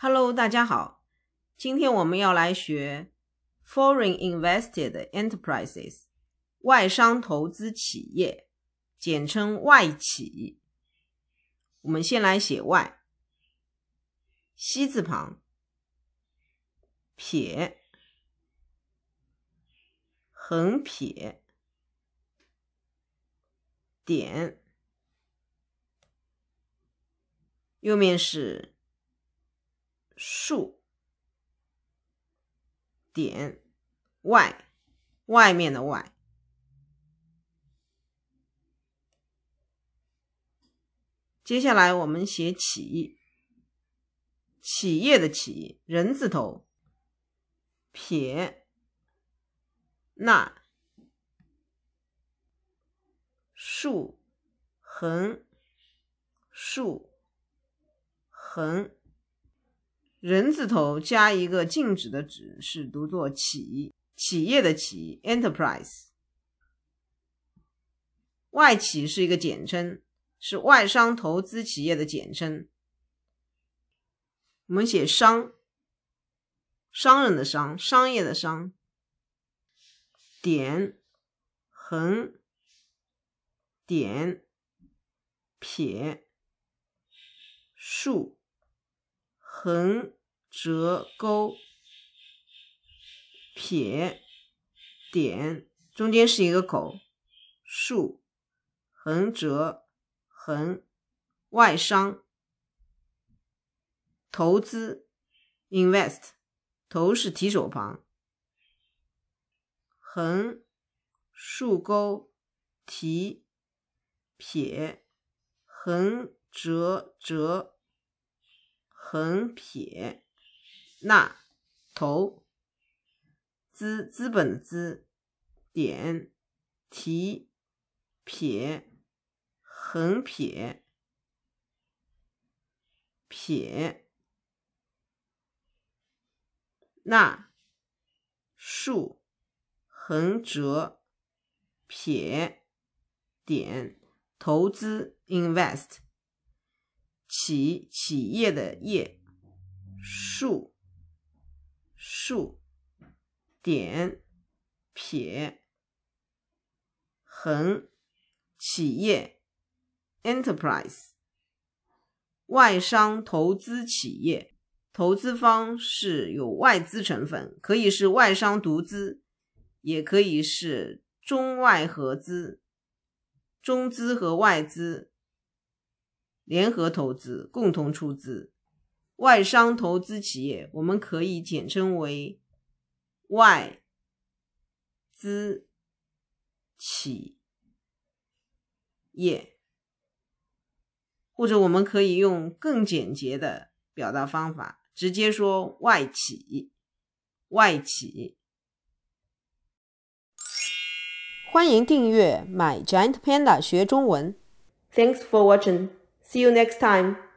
Hello，大家好。今天我们要来学 foreign invested enterprises，外商投资企业，简称外企。我们先来写外，西字旁，撇，横撇，点，右面是。竖点，外，外面的外。接下来我们写企，企业的企，人字头，撇，捺，竖，横，竖，横。人字头加一个禁止的“止”是读作企企业的“企 ”（enterprise），外企是一个简称，是外商投资企业的简称。我们写“商”，商人的“商”，商业的“商”。点、横、点、撇、竖、横。折钩、撇、点，中间是一个口。竖、横折、横、外商。投资 （invest），头是提手旁。横、竖钩、提、撇、横折折、横撇。那头资资本资点提撇横撇撇那竖横折撇点投资 invest 企企业的业数。竖、点、撇、横，企业 （enterprise） 外商投资企业，投资方是有外资成分，可以是外商独资，也可以是中外合资，中资和外资联合投资，共同出资。外商投资企业，我们可以简称为外资企业，或者我们可以用更简洁的表达方法，直接说外企。外企，欢迎订阅《My Giant Panda》学中文。Thanks for watching. See you next time.